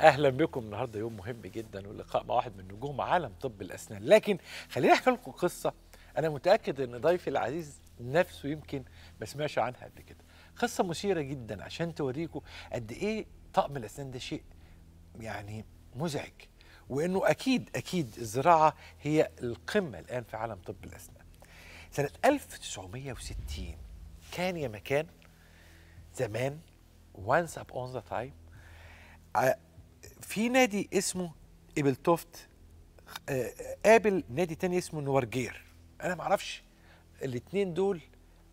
اهلا بكم النهارده يوم مهم جدا واللقاء مع واحد من نجوم عالم طب الاسنان لكن خليني احكي لكم قصه انا متاكد ان ضيفي العزيز نفسه يمكن ما سمعش عنها قبل كده قصه مثيره جدا عشان توريكم قد ايه طقم الاسنان ده شيء يعني مزعج وانه اكيد اكيد الزراعه هي القمه الان في عالم طب الاسنان سنه 1960 كان يا مكان زمان once upon the time آه، في نادي اسمه توفت آه، آه، قابل نادي تاني اسمه نورجير انا ما اعرفش الاثنين دول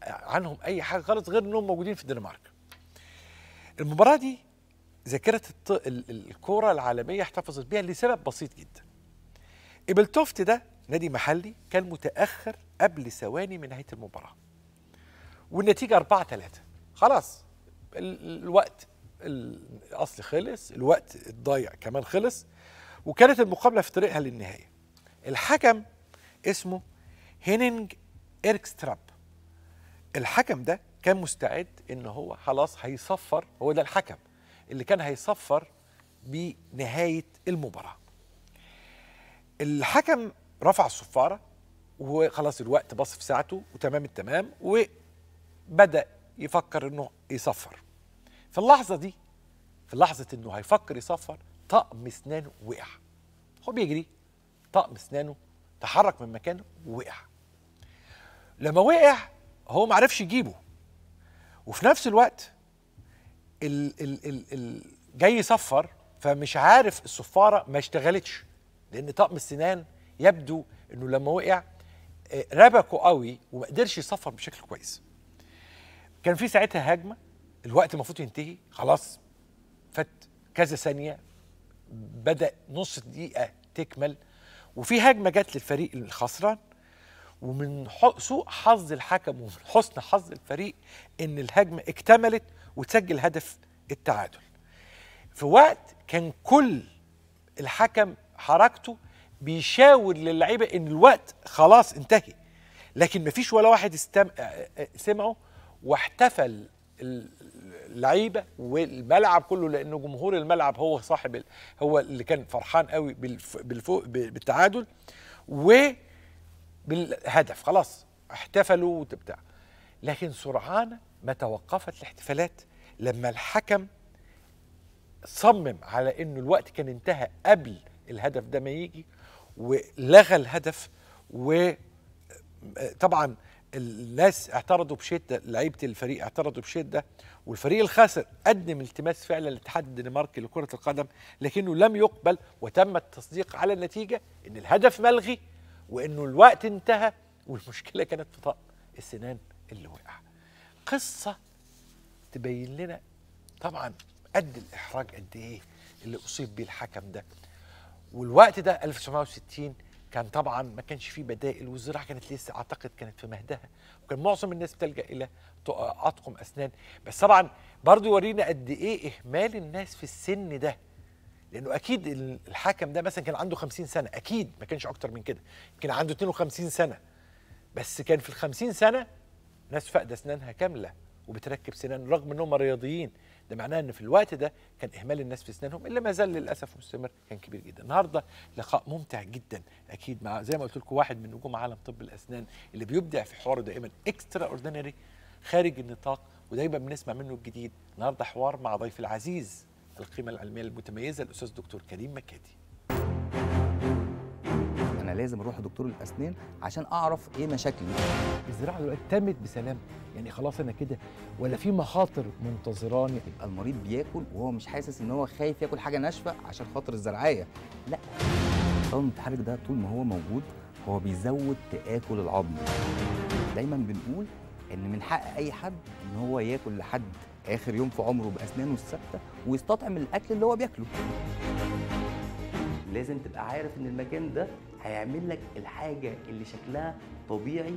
آه، عنهم اي حاجه خالص غير انهم موجودين في الدنمارك المباراه دي ذاكره الكوره العالميه احتفظت بيها لسبب بسيط جدا توفت ده نادي محلي كان متاخر قبل ثواني من نهايه المباراه والنتيجه 4 3 خلاص الوقت الاصل خلص الوقت الضايع كمان خلص وكانت المقابله في طريقها للنهايه الحكم اسمه هينينج ايركستراب الحكم ده كان مستعد ان هو خلاص هيصفر هو ده الحكم اللي كان هيصفر بنهايه المباراه الحكم رفع الصفاره وخلاص الوقت بص في ساعته وتمام التمام وبدا يفكر انه يصفر في اللحظه دي في لحظه انه هيفكر يصفر طقم اسنانه وقع هو بيجري طقم اسنانه تحرك من مكانه ووقع لما وقع هو ما عرفش يجيبه وفي نفس الوقت ال ال ال ال جاي يصفر فمش عارف الصفاره ما اشتغلتش لان طقم السنان يبدو انه لما وقع آه، ربكه قوي وما قدرش يصفر بشكل كويس كان في ساعتها هجمه الوقت المفروض ينتهي خلاص فات كذا ثانيه بدا نص دقيقه تكمل وفي هجمه جت للفريق الخسران ومن سوء حظ الحكم ومن حسن حظ الفريق ان الهجمه اكتملت وتسجل هدف التعادل في وقت كان كل الحكم حركته بيشاور للعيبه ان الوقت خلاص انتهي لكن مفيش ولا واحد استم... سمعه واحتفل اللعيبه والملعب كله لانه جمهور الملعب هو صاحب هو اللي كان فرحان قوي بالفوق بالتعادل وبالهدف خلاص احتفلوا وبتاع لكن سرعان ما توقفت الاحتفالات لما الحكم صمم على انه الوقت كان انتهى قبل الهدف ده ما يجي ولغى الهدف وطبعا الناس اعترضوا بشده لعيبه الفريق اعترضوا بشده والفريق الخاسر قدم التماس فعلا للاتحاد الدنماركي لكره القدم لكنه لم يقبل وتم التصديق على النتيجه ان الهدف ملغي وانه الوقت انتهى والمشكله كانت في طقم السنان اللي وقع قصه تبين لنا طبعا قد الاحراج قد ايه اللي اصيب بيه الحكم ده والوقت ده 1960 كان طبعا ما كانش فيه بدائل والزراعه كانت لسه اعتقد كانت في مهدها وكان معظم الناس بتلجا الى اطقم اسنان بس طبعا برضو يورينا قد ايه اهمال الناس في السن ده لانه اكيد الحاكم ده مثلا كان عنده 50 سنه اكيد ما كانش اكتر من كده يمكن عنده 52 سنه بس كان في ال 50 سنه ناس فاقده اسنانها كامله وبتركب سنان رغم انهم رياضيين ده معناه ان في الوقت ده كان اهمال الناس في اسنانهم اللي ما زال للاسف مستمر كان كبير جدا النهارده لقاء ممتع جدا اكيد مع زي ما قلت لكم واحد من نجوم عالم طب الاسنان اللي بيبدع في حواره دائما اكسترا اوردينري خارج النطاق ودايما بنسمع منه الجديد النهارده حوار مع ضيف العزيز القيمه العلميه المتميزه الاستاذ دكتور كريم مكادي لازم اروح لدكتور الاسنان عشان اعرف ايه مشاكلي الزراعه دلوقتي تمت بسلام يعني خلاص انا كده ولا في مخاطر منتظراني يبقى المريض بياكل وهو مش حاسس ان هو خايف ياكل حاجه ناشفه عشان خاطر الزرعيه لا الطاقم المتحرك ده طول ما هو موجود هو بيزود تاكل العظم دايما بنقول ان من حق اي حد ان هو ياكل لحد اخر يوم في عمره باسنانه الثابته ويستطعم الاكل اللي هو بياكله لازم تبقى عارف ان المكان ده هيعمل لك الحاجه اللي شكلها طبيعي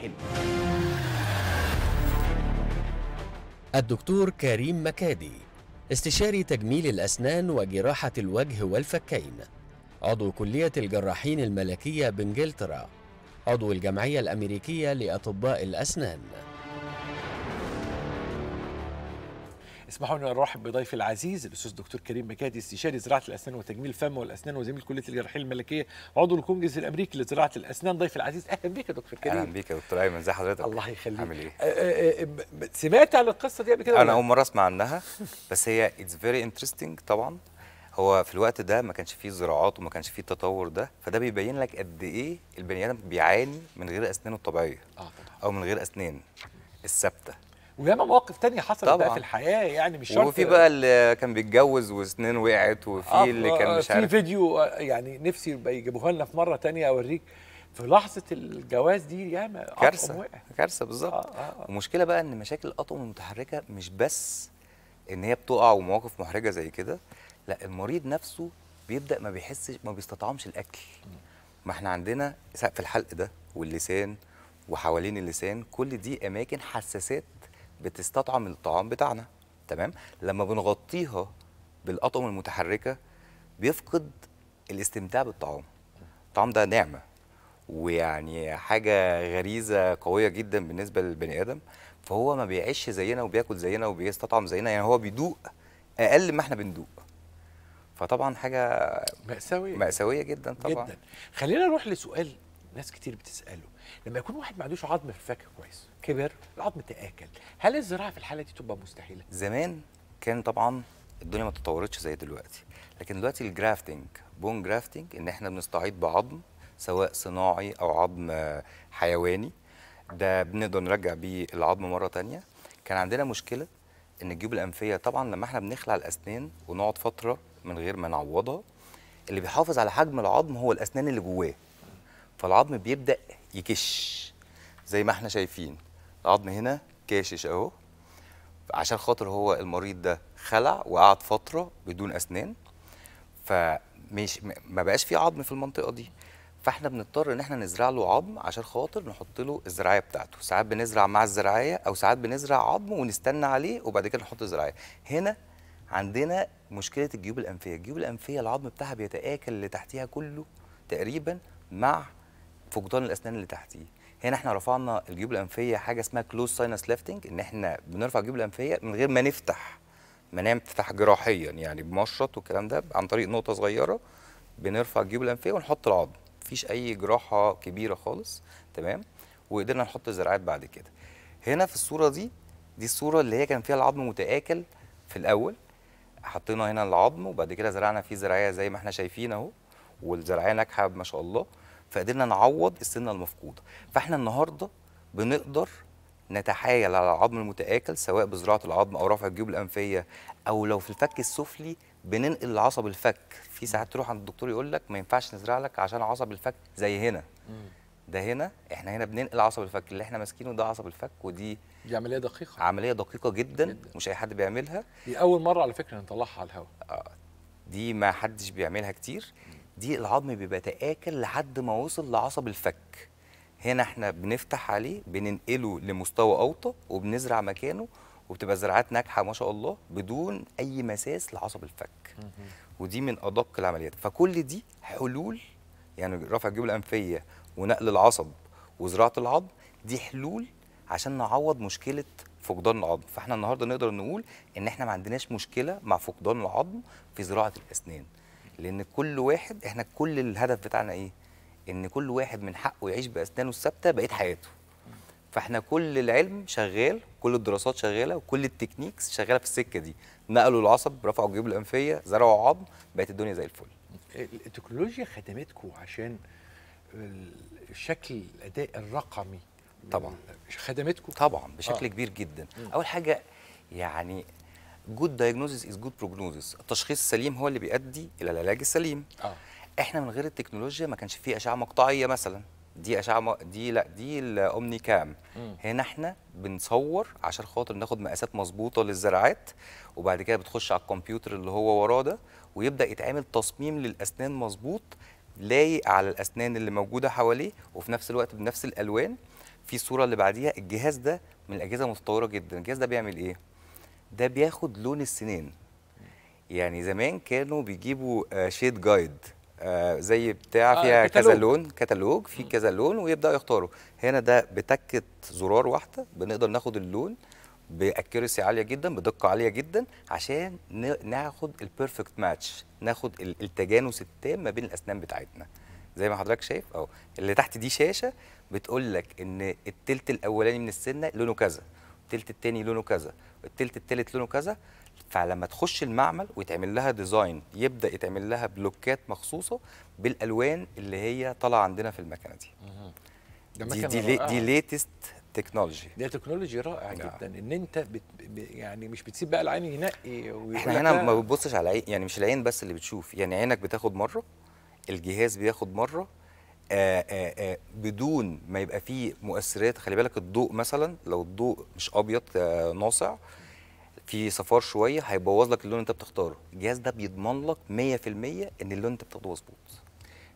حلو الدكتور كريم مكادي استشاري تجميل الأسنان وجراحة الوجه والفكين عضو كلية الجراحين الملكية بإنجلترا عضو الجمعية الأمريكية لأطباء الأسنان اسمحوا لي نرحب بضيفي العزيز الاستاذ دكتور كريم مكادي استشاري زراعه الاسنان وتجميل الفم والاسنان وزميل كليه الجراحيه الملكيه عضو الكونجرس الامريكي لزراعه الاسنان ضيفي العزيز اهلا بيك يا دكتور كريم اهلا بيك يا دكتور ايمن ازي حضرتك الله يخليك عامل ايه أه أه, أه،, أه، سمعت عن القصه دي قبل كده انا اول مره اسمع عنها بس هي اتس فيري انترستنج طبعا هو في الوقت ده ما كانش فيه زراعات وما كانش فيه التطور ده فده بيبين لك قد ايه البني ادم بيعاني من غير اسنانه الطبيعيه اه طبعا او من غير اسنان الثابته وياما مواقف تانية حصلت بقى في الحياه يعني مش شرط وفي بقى اللي كان بيتجوز وسنين وقعت وفي آه اللي كان آه، مش عارف في فيديو آه، يعني نفسي يبقى يجيبوها لنا في مره تانية اوريك في لحظه الجواز دي ياما كارثه كارثه بالظبط آه آه. المشكله آه. بقى ان مشاكل الاطقم المتحركه مش بس ان هي بتقع ومواقف محرجه زي كده لا المريض نفسه بيبدا ما بيحسش ما بيستطعمش الاكل ما احنا عندنا سقف الحلق ده واللسان وحوالين اللسان كل دي اماكن حساسات بتستطعم الطعام بتاعنا تمام لما بنغطيها بالاطعمه المتحركه بيفقد الاستمتاع بالطعام الطعام ده نعمه ويعني حاجه غريزه قويه جدا بالنسبه للبني ادم فهو ما بيعيش زينا وبياكل زينا وبيستطعم زينا يعني هو بيدوق اقل ما احنا بندوق فطبعا حاجه مأساوية مأساوية جدا طبعا جدا خلينا نروح لسؤال ناس كتير بتسأله لما يكون واحد ما عندوش عظم في الفك كويس كبر العظم تاكل هل الزراعه في الحاله دي تبقى مستحيله زمان كان طبعا الدنيا ما تطورتش زي دلوقتي لكن دلوقتي الجرافتنج بون جرافتنج ان احنا بنستعيد بعظم سواء صناعي او عظم آه، حيواني ده بنقدر نرجع بيه العظم مره تانية كان عندنا مشكله ان الجيوب الانفيه طبعا لما احنا بنخلع الاسنان ونقعد فتره من غير ما نعوضها اللي بيحافظ على حجم العظم هو الاسنان اللي جواه فالعظم بيبدا يكش زي ما احنا شايفين العظم هنا كاشش اهو عشان خاطر هو المريض ده خلع وقعد فتره بدون اسنان فمش ما بقاش في عظم في المنطقه دي فاحنا بنضطر ان احنا نزرع له عظم عشان خاطر نحط له الزراعيه بتاعته ساعات بنزرع مع الزراعيه او ساعات بنزرع عظم ونستنى عليه وبعد كده نحط الزراعية هنا عندنا مشكله الجيوب الانفيه الجيوب الانفيه العظم بتاعها بيتاكل اللي تحتيها كله تقريبا مع فقدان الاسنان اللي تحتيه هنا احنا رفعنا الجيوب الانفيه حاجه اسمها كلوز ساينس ليفتنج ان احنا بنرفع الجيوب الانفيه من غير ما نفتح نعمل تفتح جراحيا يعني بمشرط والكلام ده عن طريق نقطه صغيره بنرفع الجيوب الانفيه ونحط العظم مفيش اي جراحه كبيره خالص تمام وقدرنا نحط الزراعات بعد كده هنا في الصوره دي دي الصوره اللي هي كان فيها العظم متاكل في الاول حطينا هنا العظم وبعد كده زرعنا فيه زراعيه زي ما احنا شايفين اهو والزراعيه ناجحه ما شاء الله فقدرنا نعوض السنه المفقوده فاحنا النهارده بنقدر نتحايل على العظم المتآكل سواء بزراعة العظم أو رفع الجيوب الأنفية أو لو في الفك السفلي بننقل العصب الفك في ساعات تروح عند الدكتور يقول لك ما ينفعش نزرع لك عشان عصب الفك زي هنا ده هنا احنا هنا بننقل عصب الفك اللي احنا ماسكينه ده عصب الفك ودي دي عمليه دقيقه عمليه دقيقه جدا, جداً. مش اي حد بيعملها دي اول مره على فكره نطلعها على الهواء آه، دي ما حدش بيعملها كتير دي العظم بيبقى تاكل لحد ما وصل لعصب الفك هنا احنا بنفتح عليه بننقله لمستوى اوطى وبنزرع مكانه وبتبقى زراعات ناجحه ما شاء الله بدون اي مساس لعصب الفك ودي من ادق العمليات فكل دي حلول يعني رفع الجيوب الانفيه ونقل العصب وزراعه العظم دي حلول عشان نعوض مشكله فقدان العظم فاحنا النهارده نقدر نقول ان احنا ما عندناش مشكله مع فقدان العظم في زراعه الاسنان لان كل واحد احنا كل الهدف بتاعنا ايه ان كل واحد من حقه يعيش باسنانه الثابته بقيه حياته فاحنا كل العلم شغال كل الدراسات شغاله وكل التكنيكس شغاله في السكه دي نقلوا العصب رفعوا الجيوب الانفيه زرعوا عظم بقت الدنيا زي الفل التكنولوجيا خدمتكم عشان الشكل الاداء الرقمي طبعا خدمتكم طبعا بشكل آه. كبير جدا اول حاجه يعني جود دايجنوزيس از جود بروجنوزيس التشخيص السليم هو اللي بيؤدي الى العلاج السليم اه احنا من غير التكنولوجيا ما كانش فيه اشعه مقطعيه مثلا دي اشعه م... دي لا دي الاومني كام م. هنا احنا بنصور عشان خاطر ناخد مقاسات مظبوطه للزراعات وبعد كده بتخش على الكمبيوتر اللي هو وراه ده ويبدا يتعمل تصميم للاسنان مظبوط لايق على الاسنان اللي موجوده حواليه وفي نفس الوقت بنفس الالوان في الصوره اللي بعديها الجهاز ده من الاجهزه المتطوره جدا الجهاز ده بيعمل ايه ده بياخد لون السنين يعني زمان كانوا بيجيبوا شيد آه، جايد آه، زي بتاع آه فيها كذا لون كتالوج في كذا لون ويبداوا يختاروا هنا ده بتكه زرار واحده بنقدر ناخد اللون باكيرسي عاليه جدا بدقه عاليه جدا عشان ناخد البيرفكت ماتش ناخد التجانس التام ما بين الاسنان بتاعتنا زي ما حضرتك شايف اهو اللي تحت دي شاشه بتقول لك ان التلت الاولاني من السنه لونه كذا التلت التاني لونه كذا التلت التالت لونه كذا فلما تخش المعمل ويتعمل لها ديزاين يبدا يتعمل لها بلوكات مخصوصه بالالوان اللي هي طالعه عندنا في المكنه دي دي دي, دي ليتست تكنولوجي ده تكنولوجي رائع نعم. جدا ان انت بت يعني مش بتسيب بقى العين ينقي إيه، احنا هنا ما بتبصش على العين يعني مش العين بس اللي بتشوف يعني عينك بتاخد مره الجهاز بياخد مره آآ آه، آآ آه، آه، بدون ما يبقى فيه مؤثرات خلي بالك الضوء مثلا لو الضوء مش ابيض ناصع في صفار شويه هيبوظ لك اللون اللي انت بتختاره الجهاز ده بيضمن لك 100% ان اللون انت بتاخده مظبوط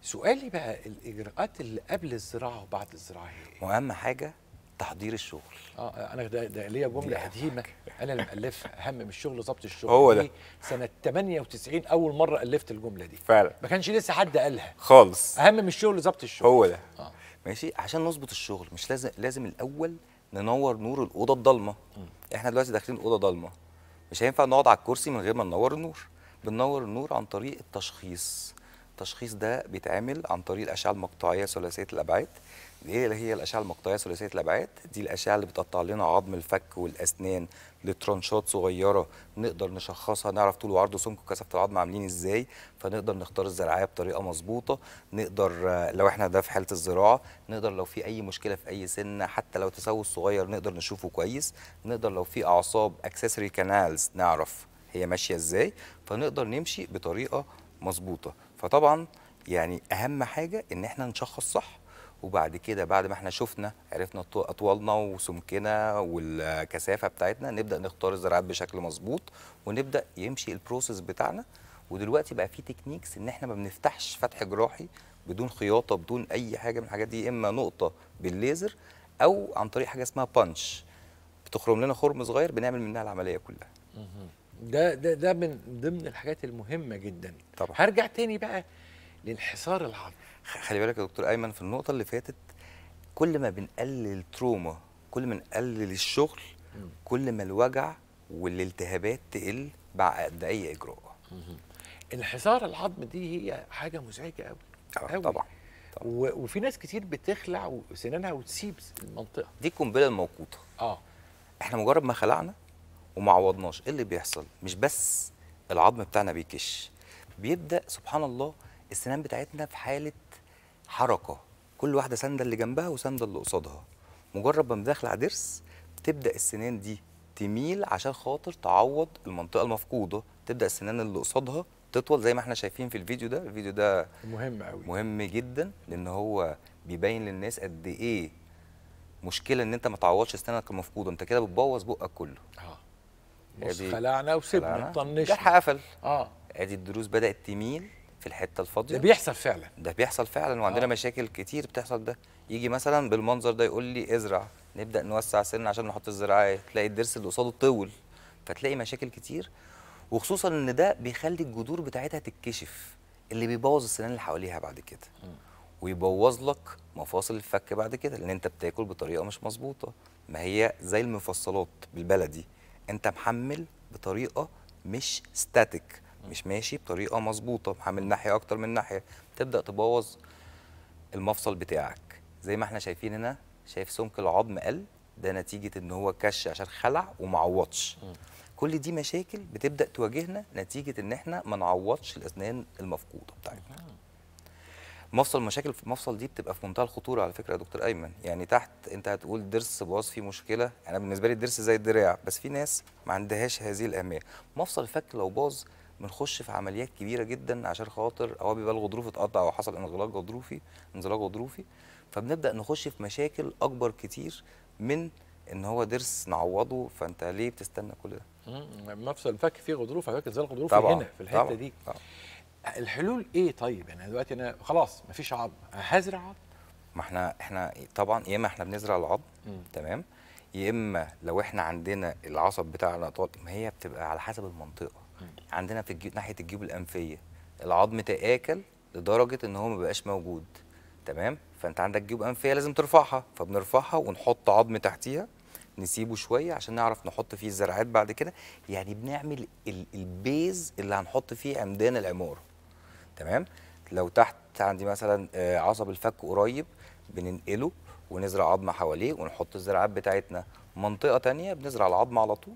سؤالي بقى الاجراءات اللي قبل الزراعه وبعد الزراعه هي ايه؟ واهم حاجه تحضير الشغل اه انا ده, ده ليا جمله قديمه انا اللي مالفها هم من الشغل ظبط الشغل هو ده سنه 98 اول مره الفت الجمله دي فعلا ما كانش لسه حد قالها خالص اهم من الشغل ظبط الشغل هو ده آه. ماشي عشان نظبط الشغل مش لازم لازم الاول ننور نور الاوضه الضلمه احنا دلوقتي داخلين اوضه ضلمه مش هينفع نقعد على الكرسي من غير ما ننور النور بننور النور عن طريق التشخيص التشخيص ده بيتعمل عن طريق الاشعه المقطعيه ثلاثيه الابعاد هي اللي هي الاشعه المقطعيه ثلاثيه الابعاد دي الاشعه اللي بتقطع لنا عظم الفك والاسنان لترانشات صغيره نقدر نشخصها نعرف طول وعرض وسمك وكثافه العظم عاملين ازاي فنقدر نختار الزراعيه بطريقه مظبوطه نقدر لو احنا ده في حاله الزراعه نقدر لو في اي مشكله في اي سنه حتى لو تسوس صغير نقدر نشوفه كويس نقدر لو في اعصاب اكسسوري كانالز نعرف هي ماشيه ازاي فنقدر نمشي بطريقه مظبوطه فطبعا يعني اهم حاجه ان احنا نشخص صح وبعد كده بعد ما احنا شفنا عرفنا اطوالنا وسمكنا والكثافه بتاعتنا نبدا نختار الزراعات بشكل مظبوط ونبدا يمشي البروسيس بتاعنا ودلوقتي بقى في تكنيكس ان احنا ما بنفتحش فتح جراحي بدون خياطه بدون اي حاجه من الحاجات دي اما نقطه بالليزر او عن طريق حاجه اسمها بانش بتخرم لنا خرم صغير بنعمل منها العمليه كلها ده ده ده من ضمن الحاجات المهمه جدا طبعا هرجع تاني بقى للحصار العظمي خلي بالك يا دكتور ايمن في النقطه اللي فاتت كل ما بنقلل تروما كل ما نقلل الشغل كل ما الوجع والالتهابات تقل بعد اي اجراء انحسار العظم دي هي حاجه مزعجه قوي قوي آه، طبعا, طبعًا. وفي ناس كتير بتخلع سنانها وتسيب المنطقه دي القنبله الموقوته اه احنا مجرد ما خلعنا وما عوضناش ايه اللي بيحصل مش بس العظم بتاعنا بيكش بيبدا سبحان الله السنان بتاعتنا في حاله حركه كل واحده سنده اللي جنبها وسنده اللي قصادها مجرد ما داخله على ضرس بتبدا السنان دي تميل عشان خاطر تعوض المنطقه المفقوده تبدا السنان اللي قصادها تطول زي ما احنا شايفين في الفيديو ده الفيديو ده مهم قوي مهم جدا لان هو بيبين للناس قد ايه مشكله ان انت ما تعوضش سنانك المفقوده انت كده بتبوظ بقك كله اه بص خلعنا وسيبنا طنشنا الجرح قفل اه ادي الضروس بدات تميل في الحته الفاضيه ده بيحصل فعلا ده بيحصل فعلا وعندنا آه. مشاكل كتير بتحصل ده يجي مثلا بالمنظر ده يقول لي ازرع نبدا نوسع سن عشان نحط الزراعه تلاقي الضرس اللي قصاده طول فتلاقي مشاكل كتير وخصوصا ان ده بيخلي الجذور بتاعتها تتكشف اللي بيبوظ السنان اللي حواليها بعد كده ويبوظ لك مفاصل الفك بعد كده لان انت بتاكل بطريقه مش مظبوطه ما هي زي المفصلات بالبلدي انت محمل بطريقه مش ستاتيك مش ماشي بطريقه مظبوطه عامل ناحيه اكتر من ناحيه تبدا تبوظ المفصل بتاعك زي ما احنا شايفين هنا شايف سمك العظم قل ده نتيجه ان هو كش عشان خلع ومعوضش كل دي مشاكل بتبدا تواجهنا نتيجه ان احنا ما نعوضش الاسنان المفقوده بتاعتنا مفصل مشاكل في المفصل دي بتبقى في منتهى الخطوره على فكره يا دكتور ايمن يعني تحت انت هتقول ضرس باظ فيه مشكله انا بالنسبه لي الضرس زي الدراع بس في ناس ما عندهاش هذه الاهميه مفصل الفك لو باظ بنخش في عمليات كبيره جدا عشان خاطر او بيبقى غضروفي اتقطع او حصل انغلاق غضروفي انزلاق غضروفي فبنبدا نخش في مشاكل اكبر كتير من ان هو ضرس نعوضه فانت ليه بتستنى كل ده؟ يعني مفصل الفك فيه غضروف على انزلاق غضروفي هنا في الحته طبعًا دي طبعًا. الحلول ايه طيب؟ يعني دلوقتي انا خلاص مفيش عظم هزرع عظم ما احنا احنا طبعا يا اما احنا بنزرع العظم تمام يا اما لو احنا عندنا العصب بتاعنا الاطال ما هي بتبقى على حسب المنطقه عندنا في الجيوب ناحيه الجيوب الانفيه العظم تاكل لدرجه ان هو ما بقاش موجود تمام فانت عندك جيوب انفيه لازم ترفعها فبنرفعها ونحط عظم تحتيها نسيبه شويه عشان نعرف نحط فيه الزرعات بعد كده يعني بنعمل البيز اللي هنحط فيه عمدان العماره تمام لو تحت عندي مثلا آه، عصب الفك قريب بننقله ونزرع عظمه حواليه ونحط الزرعات بتاعتنا منطقه ثانيه بنزرع العظمه على طول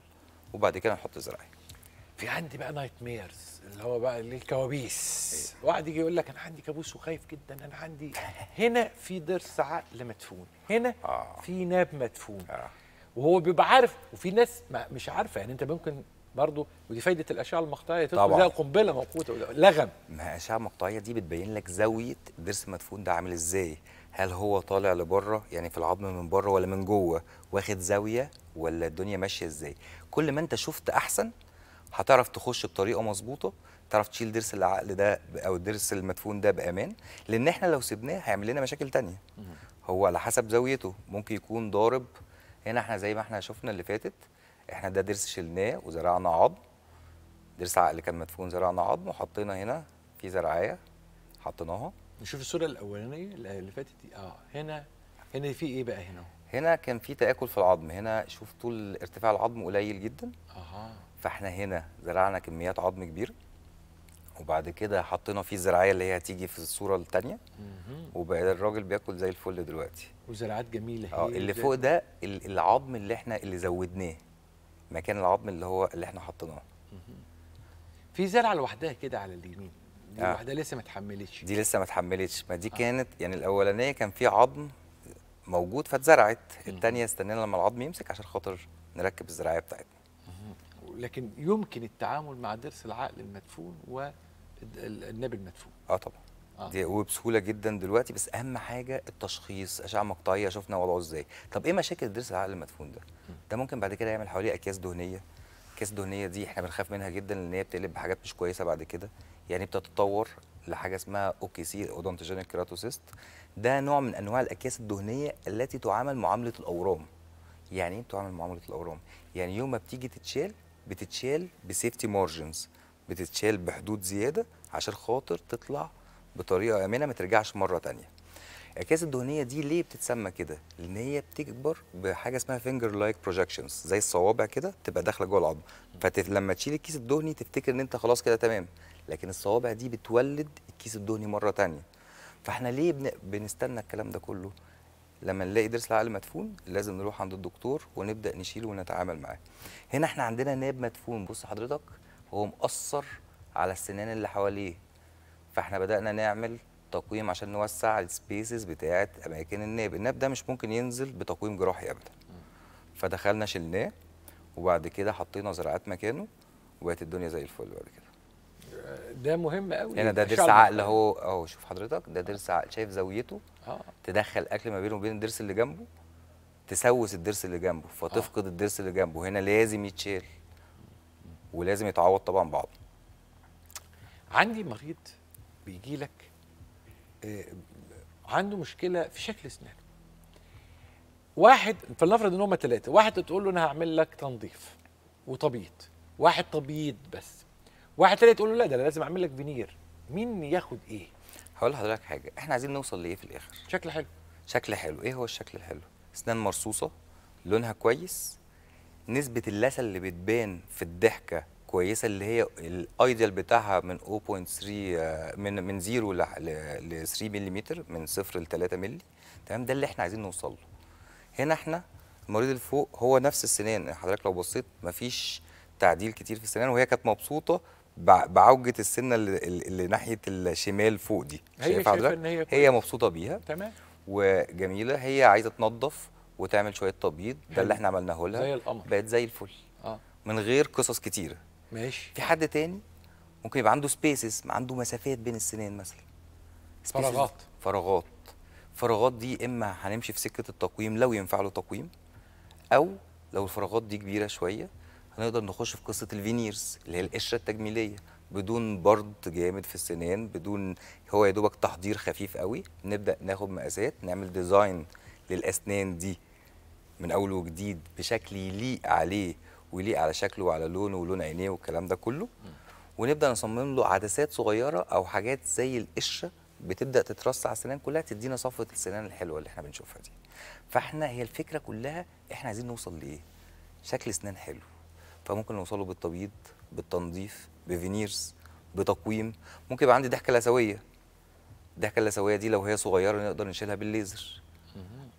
وبعد كده نحط الزراعيه في عندي بقى نايت ميرز اللي هو بقى اللي الكوابيس إيه. واحد يجي يقول لك انا عندي كابوس وخايف جدا انا عندي هنا في ضرس عقل مدفون هنا آه. في ناب مدفون آه. وهو بيبقى عارف وفي ناس ما مش عارفه يعني انت ممكن برضه ودي فايده الاشعه المقطعيه تدخل زي القنبله موقوته لغم ما الاشعه المقطعيه دي بتبين لك زاويه ضرس مدفون ده عامل ازاي هل هو طالع لبره يعني في العظم من بره ولا من جوه واخد زاويه ولا الدنيا ماشيه ازاي كل ما انت شفت احسن هتعرف تخش بطريقه مظبوطه تعرف تشيل ضرس العقل ده او الضرس المدفون ده بامان لان احنا لو سبناه هيعمل لنا مشاكل تانية هو على حسب زاويته ممكن يكون ضارب هنا احنا زي ما احنا شفنا اللي فاتت احنا ده ضرس شلناه وزرعنا عظم ضرس عقل كان مدفون زرعنا عظم وحطينا هنا في زرعايه حطيناها نشوف الصوره الاولانيه اللي فاتت دي اه هنا هنا في ايه بقى هنا هنا كان في تاكل في العظم هنا شوف طول ارتفاع العظم قليل جدا اها فاحنا هنا زرعنا كميات عظم كبيره وبعد كده حطينا فيه الزراعيه اللي هي هتيجي في الصوره الثانيه وبقى الراجل بياكل زي الفل دلوقتي وزراعات جميله اه اللي فوق ده العظم اللي احنا اللي زودناه مكان العظم اللي هو اللي احنا حطيناه في زرعه لوحدها كده على اليمين دي آه. لوحدها لسه ما اتحملتش دي لسه ما اتحملتش ما دي آه. كانت يعني الاولانيه كان في عظم موجود فاتزرعت الثانيه استنينا لما العظم يمسك عشان خاطر نركب الزراعيه بتاعتنا لكن يمكن التعامل مع ضرس العقل المدفون والنبي المدفون اه طبعا آه. دي وبسهوله جدا دلوقتي بس اهم حاجه التشخيص اشعه مقطعيه شفنا وضعه ازاي طب ايه مشاكل ضرس العقل المدفون ده ده ممكن بعد كده يعمل حواليه اكياس دهنيه الاكياس الدهنيه دي احنا بنخاف منها جدا لان هي بتقلب بحاجات مش كويسه بعد كده يعني بتتطور لحاجه اسمها اوكي سي اودونتوجينيك كراتوسيست ده نوع من انواع الاكياس الدهنيه التي تعامل معامله الاورام يعني ايه بتعامل معامله الاورام يعني يوم ما بتيجي تتشال بتتشال بسيفتي مارجنز بتتشال بحدود زياده عشان خاطر تطلع بطريقه امنه ما ترجعش مره ثانيه الاكياس الدهنيه دي ليه بتتسمى كده لان هي بتكبر بحاجه اسمها فينجر لايك بروجكشنز زي الصوابع كده تبقى داخله جوه العظم فلما تشيل الكيس الدهني تفتكر ان انت خلاص كده تمام لكن الصوابع دي بتولد الكيس الدهني مره ثانيه فاحنا ليه بن... بنستنى الكلام ده كله لما نلاقي ضرس العقل مدفون لازم نروح عند الدكتور ونبدا نشيله ونتعامل معاه هنا احنا عندنا ناب مدفون بص حضرتك هو مقصر على السنان اللي حواليه فاحنا بدانا نعمل تقويم عشان نوسع السبيسز بتاعه اماكن الناب الناب ده مش ممكن ينزل بتقويم جراحي ابدا فدخلنا شلناه وبعد كده حطينا زراعات مكانه وبقت الدنيا زي الفل بعد كده ده مهم قوي هنا ده ضرس عقل اهو اهو شوف حضرتك ده ضرس عقل شايف زاويته آه. تدخل اكل ما بينه وبين الضرس اللي جنبه تسوس الضرس اللي جنبه فتفقد آه. الضرس اللي جنبه هنا لازم يتشال ولازم يتعوض طبعا بعضه عندي مريض بيجي لك آه، عنده مشكله في شكل اسنانه واحد فلنفرض ان هم ثلاثه واحد تقول له انا هعمل لك تنظيف وتبييض واحد تبييض بس واحد تاني تقول له لا ده انا لازم اعمل لك فينير مين ياخد ايه هقول لحضرتك حاجه احنا عايزين نوصل لايه في الاخر شكل حلو شكل حلو ايه هو الشكل الحلو اسنان مرصوصه لونها كويس نسبه اللثه اللي بتبان في الضحكه كويسه اللي هي الايديال بتاعها من 0.3 آه، من من 0 ل 3 ملم من 0 ل 3 ملي تمام ده اللي احنا عايزين نوصل له هنا احنا المريض اللي فوق هو نفس السنان حضرتك لو بصيت مفيش تعديل كتير في السنان وهي كانت مبسوطه بعوجه السنه اللي, اللي ناحيه الشمال فوق دي هي شايفة ان هي, هي مبسوطه بيها تمام وجميله هي عايزه تنظف وتعمل شويه تبييض ده اللي احنا عملناه لها زي القمر بقت زي الفل اه من غير قصص كتيره ماشي في حد تاني ممكن يبقى عنده سبيسز عنده مسافات بين السنين مثلا فراغات فراغات الفراغات دي اما هنمشي في سكه التقويم لو ينفع له تقويم او لو الفراغات دي كبيره شويه نقدر نخش في قصه الفينيرز اللي هي القشره التجميليه بدون برد جامد في السنان بدون هو يا دوبك تحضير خفيف قوي نبدا ناخد مقاسات نعمل ديزاين للاسنان دي من اول وجديد بشكل يليق عليه ويليق على شكله وعلى لونه ولون عينيه والكلام ده كله ونبدا نصمم له عدسات صغيره او حاجات زي القشره بتبدا تترص على السنان كلها تدينا صفوه السنان الحلوه اللي احنا بنشوفها دي فاحنا هي الفكره كلها احنا عايزين نوصل لايه شكل سنان حلو فممكن نوصله بالتبييض بالتنظيف بفينيرز بتقويم ممكن يبقى عندي ضحكه لثويه الضحكه اللثويه دي لو هي صغيره نقدر نشيلها بالليزر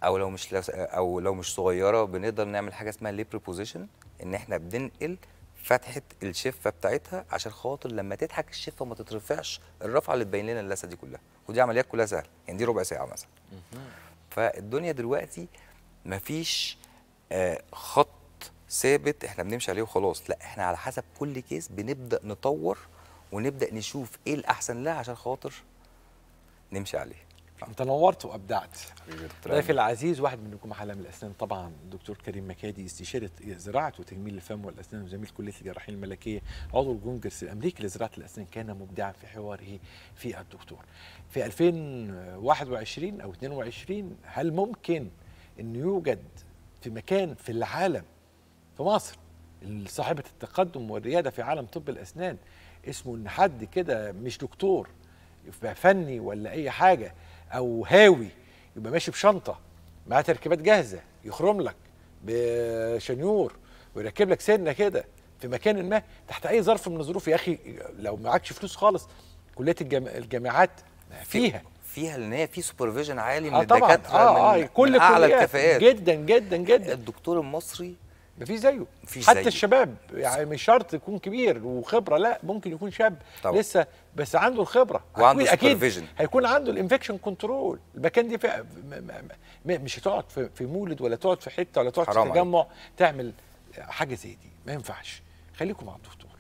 او لو مش لس... او لو مش صغيره بنقدر نعمل حاجه اسمها ليبر بوزيشن ان احنا بننقل فتحه الشفه بتاعتها عشان خاطر لما تضحك الشفه ما تترفعش الرفعه اللي تبين لنا اللثه دي كلها ودي عمليات كلها سهله يعني دي ربع ساعه مثلا فالدنيا دلوقتي مفيش آه، خط ثابت احنا بنمشي عليه وخلاص لا احنا على حسب كل كيس بنبدا نطور ونبدا نشوف ايه الاحسن لها عشان خاطر نمشي عليه انت نورت وابدعت ضيفي العزيز واحد منكم عالم الاسنان طبعا الدكتور كريم مكادي استشاره زراعه وتجميل الفم والاسنان وزميل كليه الجراحين الملكيه عضو الكونجرس الامريكي لزراعه الاسنان كان مبدعا في حواره في الدكتور في 2021 او 22 هل ممكن ان يوجد في مكان في العالم في مصر صاحبه التقدم والرياده في عالم طب الاسنان اسمه ان حد كده مش دكتور يبقى فني ولا اي حاجه او هاوي يبقى ماشي بشنطه معاه تركيبات جاهزه يخرم لك بشنيور ويركب لك سنه كده في مكان ما تحت اي ظرف من الظروف يا اخي لو معكش فلوس خالص كليه الجامعات فيها فيها لان هي في سوبرفيجن عالي آه من آه الدكاتره آه, آه، من, آه كل من اعلى الكفاءات جدا جدا جدا الدكتور المصري ما فيش زيه مفيش حتى زيه. الشباب يعني مش شرط يكون كبير وخبره لا ممكن يكون شاب طبعا. لسه بس عنده الخبره وعنده اكيد هيكون عنده الانفكشن كنترول المكان دي مش هتقعد في مولد ولا تقعد في حته ولا تقعد في تجمع تعمل حاجه زي دي ما ينفعش خليكم مع الدكتور